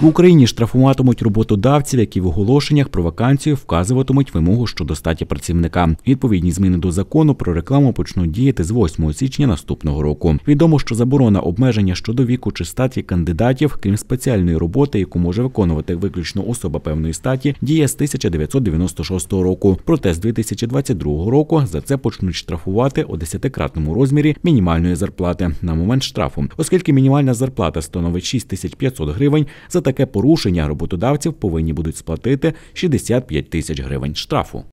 В Україні штрафуватимуть роботодавців, які в оголошеннях про вакансію вказуватимуть вимогу щодо статі працівника. Відповідні зміни до закону про рекламу почнуть діяти з 8 січня наступного року. Відомо, що заборона обмеження щодо віку чи статі кандидатів, крім спеціальної роботи, яку може виконувати виключно особа певної статі, діє з 1996 року. Проте з 2022 року за це почнуть штрафувати у десятикратному розмірі мінімальної зарплати на момент штрафу, оскільки мінімальна зарплата становить 6500 гривень за таке порушення роботодавців повинні будуть сплатити 65 тисяч гривень штрафу.